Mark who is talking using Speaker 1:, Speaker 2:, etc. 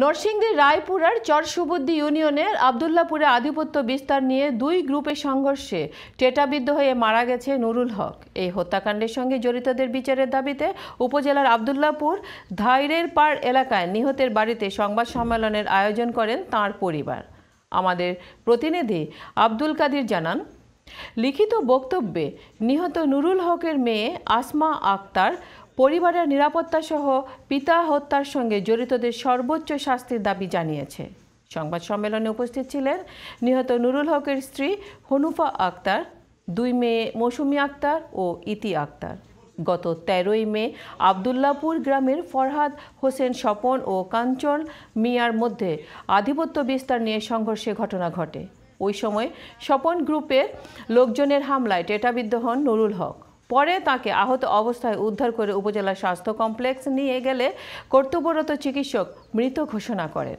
Speaker 1: নরসিংদীর রায়পুরার চরসুবুদ্দি ইউনিয়নের আবদুল্লাপুরে আধিপত্য বিস্তার নিয়ে দুই গ্রুপের সংঘর্ষে টেটাবিদ্ধ হয়ে মারা গেছে নুরুল হক এই হত্যাকাণ্ডের সঙ্গে জড়িতদের বিচারের দাবিতে উপজেলার আবদুল্লাপুর ধাইরের পাড় এলাকায় নিহতের বাড়িতে সংবাদ সম্মেলনের আয়োজন করেন তার পরিবার আমাদের প্রতিনিধি আব্দুল কাদির জানান লিখিত বক্তব্যে নিহত নুরুল হকের মেয়ে আসমা আক্তার পরিবারের নিরাপত্তাসহ পিতা হত্যার সঙ্গে জড়িতদের সর্বোচ্চ শাস্তির দাবি জানিয়েছে সংবাদ সম্মেলনে উপস্থিত ছিলেন নিহত নুরুল হকের স্ত্রী হনুফা আক্তার দুই মেয়ে মৌসুমি আক্তার ও ইতি আক্তার গত তেরোই মে আবদুল্লাপুর গ্রামের ফরহাদ হোসেন স্বপন ও কাঞ্চন মিয়ার মধ্যে আধিপত্য বিস্তার নিয়ে সংঘর্ষে ঘটনা ঘটে ওই সময় স্বপন গ্রুপের লোকজনের হামলায় টেটাবিদ্ধ হন নুরুল হক পরে তাকে আহত অবস্থায় উদ্ধার করে উপজেলা স্বাস্থ্য কমপ্লেক্স নিয়ে গেলে কর্তব্যরত চিকিৎসক মৃত ঘোষণা করেন